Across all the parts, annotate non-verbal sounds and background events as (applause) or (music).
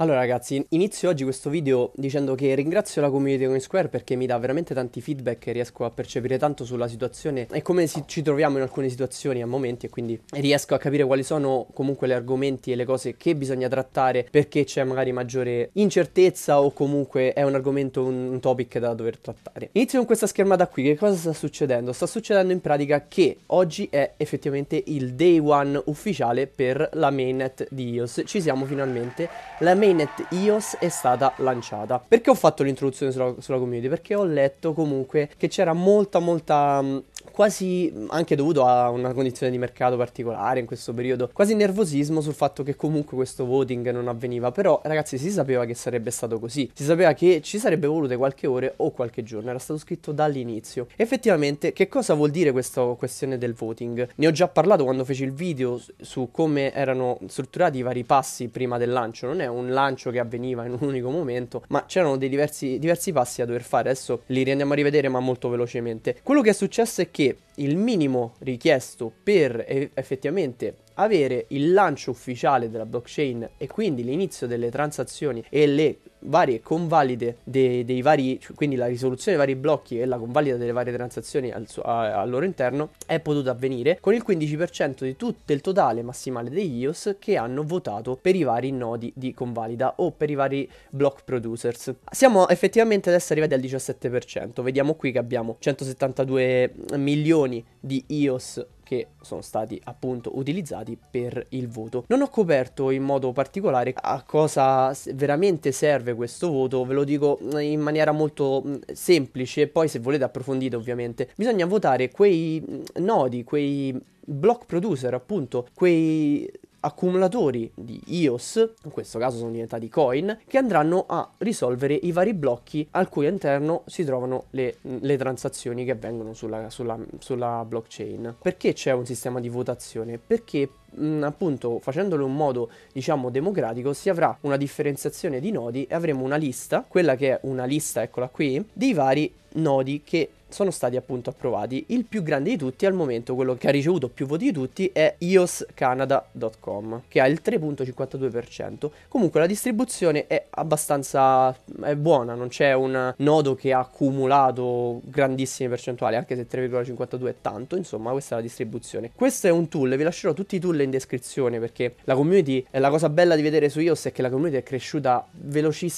Allora ragazzi, inizio oggi questo video dicendo che ringrazio la community Coinsquare perché mi dà veramente tanti feedback e riesco a percepire tanto sulla situazione e come si, ci troviamo in alcune situazioni a momenti e quindi riesco a capire quali sono comunque gli argomenti e le cose che bisogna trattare perché c'è magari maggiore incertezza o comunque è un argomento, un, topic da dover trattare. Inizio con questa schermata qui, che cosa sta succedendo? Sta succedendo in pratica che oggi è effettivamente il day one ufficiale per la mainnet di iOS, ci siamo finalmente, la mainnet mainnet iOS è stata lanciata. Perché ho fatto l'introduzione sulla, sulla community? Perché ho letto comunque che c'era molta molta mm, quasi anche dovuto a una condizione di mercato particolare in questo periodo, quasi nervosismo sul fatto che comunque questo voting non avveniva, però ragazzi si sapeva che sarebbe stato così, si sapeva che ci sarebbe volute qualche ore o qualche giorno, era stato scritto dall'inizio. Effettivamente che cosa vuol dire questa questione del voting? Ne ho già parlato quando feci il video su come erano strutturati i vari passi prima del lancio, non è un lancio che avveniva in un unico momento, ma c'erano dei diversi, diversi passi da dover fare, adesso li riandiamo a rivedere ma molto velocemente. Quello che è successo è que il minimo richiesto per effettivamente avere il lancio ufficiale della blockchain e quindi l'inizio delle transazioni e le varie convalide dei, dei vari, quindi la risoluzione dei vari blocchi e la convalida delle varie transazioni al, suo, a, al loro interno è potuta avvenire con il 15% di tutto, del totale massimale degli IOS che hanno votato per i vari nodi di convalida o per i vari block producers. Siamo effettivamente adesso arrivati al 17%, vediamo qui che abbiamo 172 milioni milioni di IOS che sono stati appunto utilizzati per il voto. Non ho coperto in modo particolare a cosa veramente serve questo voto, ve lo dico eh, in maniera molto mm, semplice, poi se volete approfondite ovviamente. Bisogna votare quei mm, nodi, quei block producer appunto, quei accumulatori di EOS, in questo caso sono diventati coin, che andranno a risolvere i vari blocchi al cui interno si trovano le, le transazioni che avvengono sulla, sulla, sulla blockchain. Perché c'è un sistema di votazione? Perché mm, appunto facendolo in modo diciamo democratico si avrà una differenziazione di nodi e avremo una lista, quella che è una lista eccola qui, dei vari nodi che sono stati appunto approvati. Il più grande di tutti al momento, quello che ha ricevuto più voti di tutti, è ioscanada.com, che ha il 3.52%. Comunque la distribuzione è abbastanza è buona, non c'è un nodo che ha accumulato grandissime percentuali, anche se 3,52 è tanto, insomma questa è la distribuzione. Questo è un tool, vi lascerò tutti i tool in descrizione perché la community, eh, la cosa bella di vedere su iOS è che la community è cresciuta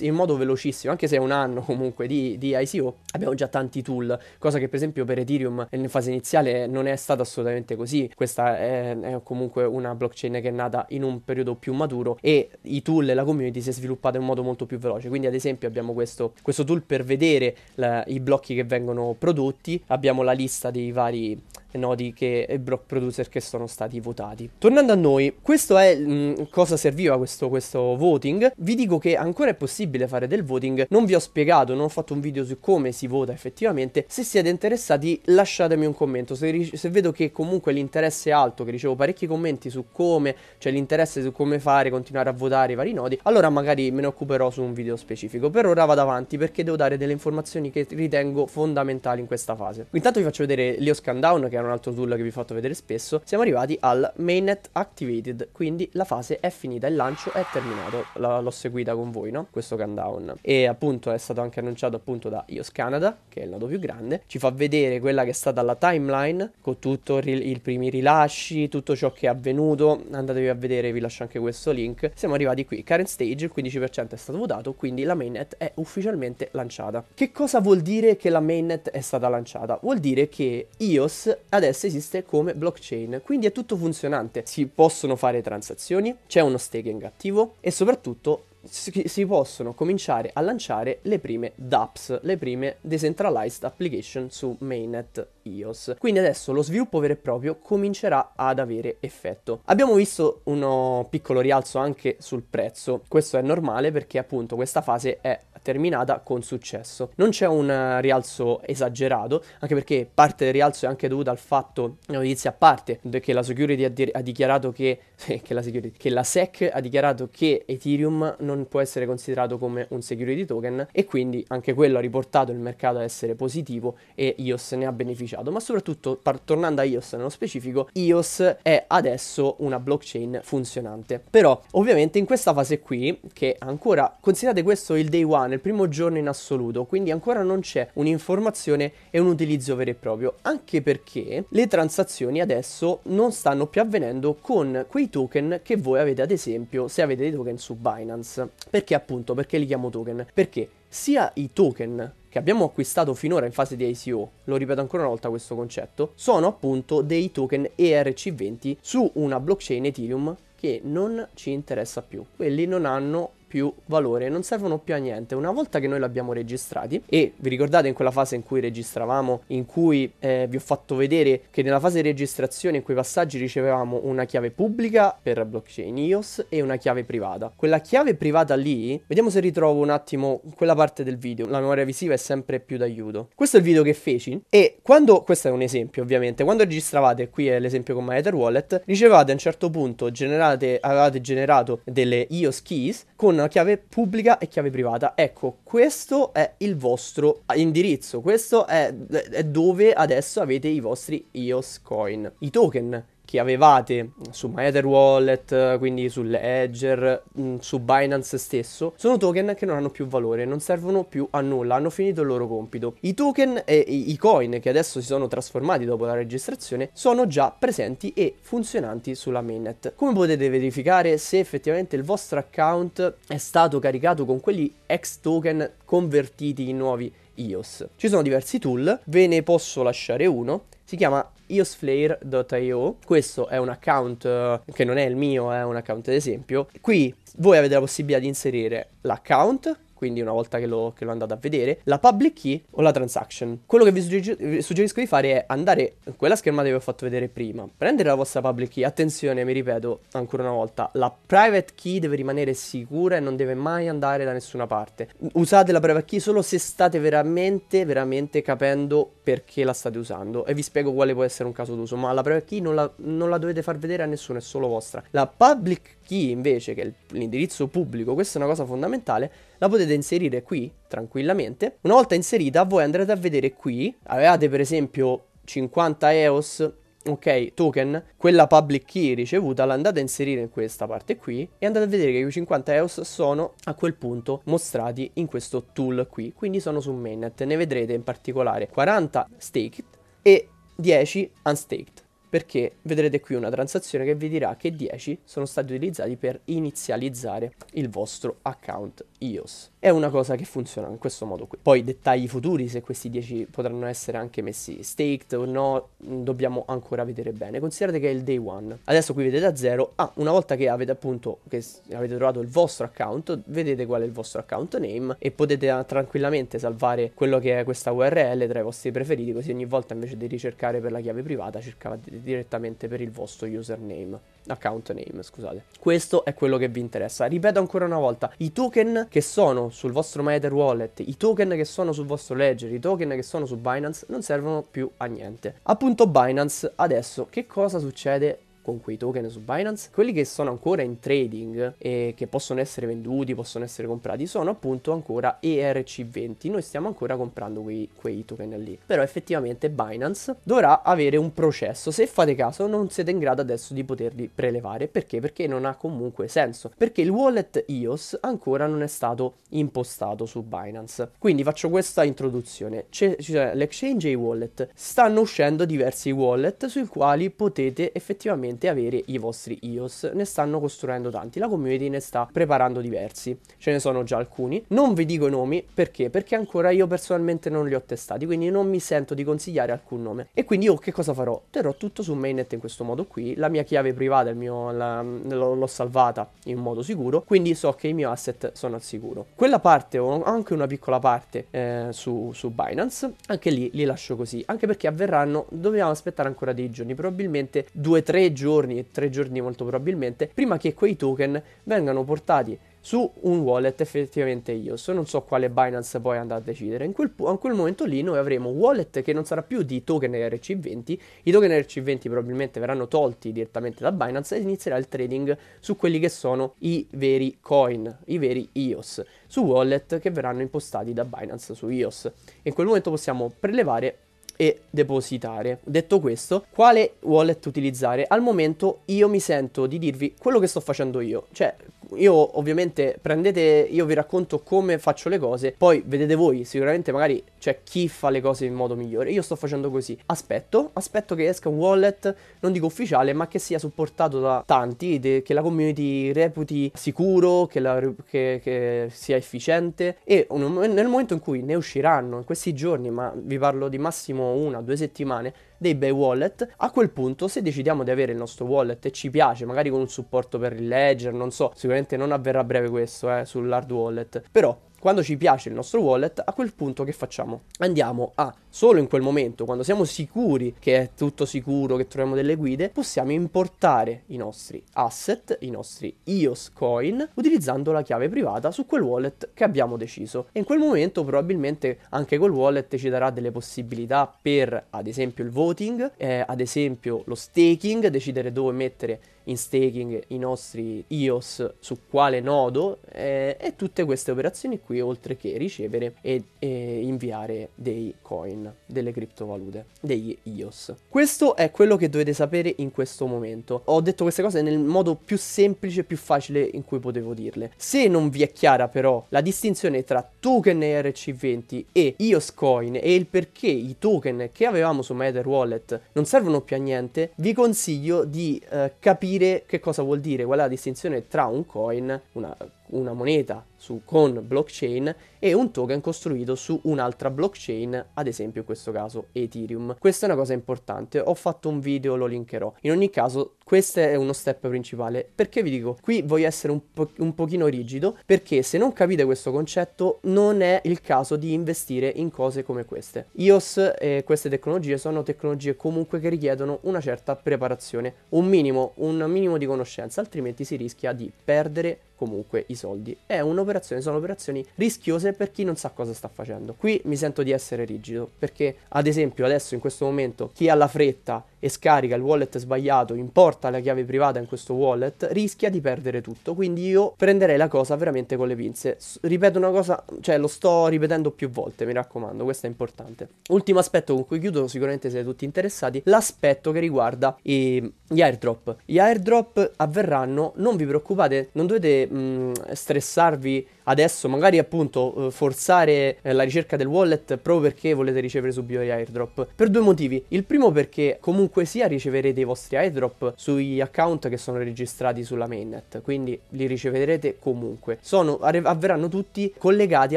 in modo velocissimo, anche se è un anno comunque di, di ICO, abbiamo già tanti tool, cosa che per esempio per Ethereum in fase iniziale non è stata assolutamente così. Questa è, è comunque una blockchain che è nata in un periodo più maturo e i tool e la community si è sviluppata in modo molto più veloce. Quindi ad esempio abbiamo questo, questo tool per vedere la, i blocchi che vengono prodotti, abbiamo la lista dei vari nodi che, e block producer che sono stati votati. Tornando a noi, questo è mh, mm, cosa serviva questo, questo voting. Vi dico che ancora è possibile fare del voting, non vi ho spiegato, non ho fatto un video su come si vota effettivamente. Se siete interessati lasciatemi un commento, se, se vedo che comunque l'interesse è alto, che ricevo parecchi commenti su come, cioè l'interesse su come fare, continuare a votare i vari nodi, allora magari me ne occuperò su un video specifico. Per ora vado avanti perché devo dare delle informazioni che ritengo fondamentali in questa fase. Intanto vi faccio vedere Leo Scandown che era un altro tool che vi ho fatto vedere spesso, siamo arrivati al mainnet activated, quindi la fase è finita, il lancio è terminato, l'ho seguita con voi, no? Questo countdown. E appunto è stato anche annunciato appunto da IOS Canada, che è il nodo più grande, ci fa vedere quella che è stata la timeline, con tutto i primi rilasci, tutto ciò che è avvenuto, andatevi a vedere, vi lascio anche questo link. Siamo arrivati qui, current stage, il 15% è stato votato, quindi la mainnet è ufficialmente lanciata. Che cosa vuol dire che la mainnet è stata lanciata? Vuol dire che iOS adesso esiste come blockchain, quindi è tutto funzionante. Si possono fare transazioni, c'è uno staking attivo e soprattutto si possono cominciare a lanciare le prime DApps, le prime Decentralized Application su Mainnet iOS. Quindi adesso lo sviluppo vero e proprio comincerà ad avere effetto. Abbiamo visto uno piccolo rialzo anche sul prezzo, questo è normale perché appunto questa fase è terminata con successo. Non c'è un eh, rialzo esagerato, anche perché parte del rialzo è anche dovuta al fatto, eh, notizia a parte, che la security ha, di- ha dichiarato che, (laughs) eh, che, la security, che la SEC ha dichiarato che Ethereum non può essere considerato come un security token e quindi anche quello ha riportato il mercato a essere positivo e IOS ne ha beneficiato mercato, ma soprattutto tornando a EOS nello specifico, EOS è adesso una blockchain funzionante. Però ovviamente in questa fase qui, che ancora considerate questo il day one, il primo giorno in assoluto, quindi ancora non c'è un'informazione e un utilizzo vero e proprio, anche perché le transazioni adesso non stanno più avvenendo con quei token che voi avete ad esempio se avete dei token su Binance. Perché appunto? Perché li chiamo token? Perché sia i token che abbiamo acquistato finora in fase di ICO, lo ripeto ancora una volta questo concetto, sono appunto dei token ERC20 su una blockchain Ethereum che non ci interessa più. Quelli non hanno più valore, non servono più a niente. Una volta che noi l'abbiamo registrati e vi ricordate in quella fase in cui registravamo, in cui eh, vi ho fatto vedere che nella fase di registrazione in quei passaggi ricevevamo una chiave pubblica per blockchain iOS e una chiave privata. Quella chiave privata lì, vediamo se ritrovo un attimo quella parte del video, la memoria visiva è sempre più d'aiuto. Questo è il video che feci e quando, questo è un esempio ovviamente, quando registravate, qui è l'esempio con MyEther Wallet, ricevate a un certo punto, generate, avevate generato delle iOS keys con una chiave pubblica e chiave privata. Ecco, questo è il vostro indirizzo, questo è, è dove adesso avete i vostri EOS coin, i token che avevate su MyEther Wallet, quindi sull'Edger, mm, su Binance stesso, sono token che non hanno più valore, non servono più a nulla, hanno finito il loro compito. I token e i coin che adesso si sono trasformati dopo la registrazione sono già presenti e funzionanti sulla mainnet. Come potete verificare se effettivamente il vostro account è stato caricato con quelli ex token convertiti in nuovi EOS? Ci sono diversi tool, ve ne posso lasciare uno, si chiama iosflare.io. Questo è un account eh, che non è il mio, è un account ad esempio. Qui voi avete la possibilità di inserire l'account, quindi una volta che l'ho, che lo andate a vedere, la public key o la transaction. Quello che vi suggerisco, suggerisco di fare è andare in quella schermata che vi ho fatto vedere prima, prendere la vostra public key, attenzione, mi ripeto ancora una volta, la private key deve rimanere sicura e non deve mai andare da nessuna parte. Usate la private key solo se state veramente, veramente capendo perché la state usando e vi spiego quale può essere un caso d'uso, ma la private key non la, non la dovete far vedere a nessuno, è solo vostra. La public key invece, che è l'indirizzo pubblico, questa è una cosa fondamentale, la potete inserire qui tranquillamente. Una volta inserita voi andrete a vedere qui, avevate per esempio 50 EOS ok, token, quella public key ricevuta l'andate a inserire in questa parte qui e andate a vedere che i 50 EOS sono a quel punto mostrati in questo tool qui, quindi sono su mainnet, ne vedrete in particolare 40 staked e 10 unstaked perché vedrete qui una transazione che vi dirà che 10 sono stati utilizzati per inizializzare il vostro account iOS. È una cosa che funziona in questo modo qui. Poi dettagli futuri, se questi 10 potranno essere anche messi staked o no, mm, dobbiamo ancora vedere bene. Considerate che è il day one. Adesso qui vedete a zero. Ah, una volta che avete appunto, che avete trovato il vostro account, vedete qual è il vostro account name e potete ah, tranquillamente salvare quello che è questa URL tra i vostri preferiti, così ogni volta invece di ricercare per la chiave privata cercate utilizzate direttamente per il vostro username account name, scusate. Questo è quello che vi interessa. Ripeto ancora una volta, i token che sono sul vostro Maether Wallet, i token che sono sul vostro Ledger, i token che sono su Binance non servono più a niente. Appunto Binance adesso che cosa succede con quei token su Binance, quelli che sono ancora in trading e che possono essere venduti, possono essere comprati, sono appunto ancora ERC20. Noi stiamo ancora comprando quei, quei token lì. Però effettivamente Binance dovrà avere un processo. Se fate caso non siete in grado adesso di poterli prelevare. Perché? Perché non ha comunque senso. Perché il wallet EOS ancora non è stato impostato su Binance. Quindi faccio questa introduzione. C'è, c'è cioè, l'exchange e i wallet. Stanno uscendo diversi wallet sui quali potete effettivamente effettivamente avere i vostri iOS. Ne stanno costruendo tanti, la community ne sta preparando diversi, ce ne sono già alcuni. Non vi dico i nomi perché? Perché ancora io personalmente non li ho testati, quindi non mi sento di consigliare alcun nome. E quindi io che cosa farò? Terrò tutto su mainnet in questo modo qui, la mia chiave privata mio, la, l'ho salvata in modo sicuro, quindi so che i miei asset sono al sicuro. Quella parte ho anche una piccola parte eh, su, su Binance, anche lì li lascio così, anche perché avverranno, dobbiamo aspettare ancora dei giorni, probabilmente 2-3 giorni giorni, tre giorni molto probabilmente, prima che quei token vengano portati su un wallet effettivamente IOS, non so quale Binance poi andrà a decidere. In quel, a quel, momento lì noi avremo un wallet che non sarà più di token rc 20 i token rc 20 probabilmente verranno tolti direttamente da Binance e inizierà il trading su quelli che sono i veri coin, i veri IOS, su wallet che verranno impostati da Binance su IOS. In quel momento possiamo prelevare e depositare. Detto questo, quale wallet utilizzare? Al momento io mi sento di dirvi quello che sto facendo io, cioè io ovviamente prendete, io vi racconto come faccio le cose, poi vedete voi, sicuramente magari c'è chi fa le cose in modo migliore. Io sto facendo così, aspetto, aspetto che esca un wallet, non dico ufficiale, ma che sia supportato da tanti, de, che la community reputi sicuro, che, la, che, che sia efficiente e un, nel momento in cui ne usciranno, in questi giorni, ma vi parlo di massimo una, due settimane, dei bei wallet. A quel punto, se decidiamo di avere il nostro wallet e ci piace, magari con un supporto per il ledger, non so, sicuramente non avverrà a breve questo eh, sull'hard wallet, però quando ci piace il nostro wallet, a quel punto che facciamo? Andiamo a, solo in quel momento, quando siamo sicuri che è tutto sicuro, che troviamo delle guide, possiamo importare i nostri asset, i nostri EOS coin, utilizzando la chiave privata su quel wallet che abbiamo deciso. E in quel momento probabilmente anche quel wallet ci darà delle possibilità per, ad esempio, il voting, eh, ad esempio lo staking, decidere dove mettere in staking i nostri EOS su quale nodo eh, e tutte queste operazioni qui oltre che ricevere e, e inviare dei coin, delle criptovalute, degli EOS. Questo è quello che dovete sapere in questo momento. Ho detto queste cose nel modo più semplice, più facile in cui potevo dirle. Se non vi è chiara però la distinzione tra token ERC20 e EOS coin e il perché i token che avevamo su Matter Wallet non servono più a niente, vi consiglio di eh, capire capire che cosa vuol dire qual è la distinzione tra un coin, una una moneta su, con blockchain e un token costruito su un'altra blockchain, ad esempio in questo caso Ethereum. Questa è una cosa importante, ho fatto un video, lo linkerò. In ogni caso, questo è uno step principale. Perché vi dico, qui voglio essere un, po- un pochino rigido, perché se non capite questo concetto non è il caso di investire in cose come queste. IOS e queste tecnologie sono tecnologie comunque che richiedono una certa preparazione, un minimo, un minimo di conoscenza, altrimenti si rischia di perdere comunque i soldi. È un'operazione, sono operazioni rischiose per chi non sa cosa sta facendo. Qui mi sento di essere rigido perché ad esempio adesso in questo momento chi ha la fretta e scarica il wallet sbagliato, importa la chiave privata in questo wallet, rischia di perdere tutto. Quindi io prenderei la cosa veramente con le pinze. S- ripeto una cosa, cioè lo sto ripetendo più volte, mi raccomando, questo è importante. Ultimo aspetto con cui chiudo, sicuramente siete tutti interessati, l'aspetto che riguarda i- gli airdrop. Gli airdrop avverranno, non vi preoccupate, non dovete mh, stressarvi adesso, magari appunto eh, forzare eh, la ricerca del wallet proprio perché volete ricevere subito gli airdrop. Per due motivi. Il primo perché comunque sia riceverete i vostri airdrop sugli account che sono registrati sulla mainnet, quindi li riceverete comunque. Sono, avverranno tutti collegati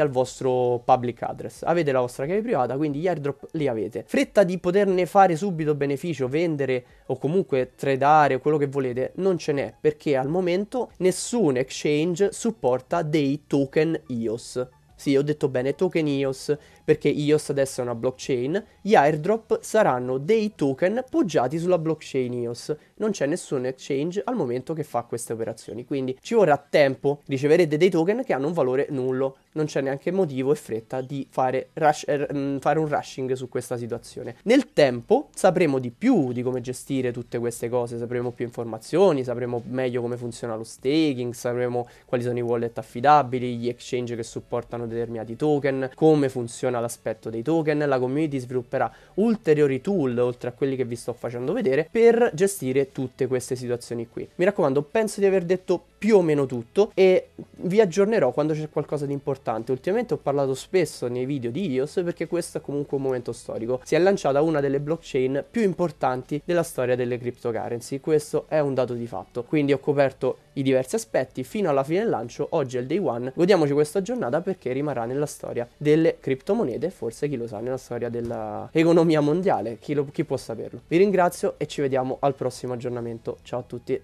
al vostro public address. Avete la vostra chiave privata, quindi gli airdrop li avete. Fretta di poterne fare subito beneficio, vendere o comunque tradare o quello che volete, non ce n'è perché al momento nessun exchange Exchange supporta dei token EOS. Sì, ho detto bene, token EOS, perché IOS adesso è una blockchain, gli airdrop saranno dei token poggiati sulla blockchain IOS. Non c'è nessun exchange al momento che fa queste operazioni, quindi ci vorrà tempo. Riceverete dei token che hanno un valore nullo, non c'è neanche motivo e fretta di fare, rush, eh, mm, fare un rushing su questa situazione. Nel tempo sapremo di più di come gestire tutte queste cose, sapremo più informazioni, sapremo meglio come funziona lo staking, sapremo quali sono i wallet affidabili, gli exchange che supportano determinati token, come funziona attenzione all'aspetto dei token, la community svilupperà ulteriori tool, oltre a quelli che vi sto facendo vedere, per gestire tutte queste situazioni qui. Mi raccomando, penso di aver detto più o meno tutto e vi aggiornerò quando c'è qualcosa di importante. Ultimamente ho parlato spesso nei video di iOS perché questo è comunque un momento storico. Si è lanciata una delle blockchain più importanti della storia delle cryptocurrency, questo è un dato di fatto. Quindi ho coperto i diversi aspetti fino alla fine del lancio, oggi è il day one, godiamoci questa giornata perché rimarrà nella storia delle criptomonete, forse chi lo sa, nella storia dell'economia mondiale, chi, lo, chi può saperlo. Vi ringrazio e ci vediamo al prossimo aggiornamento, ciao a tutti!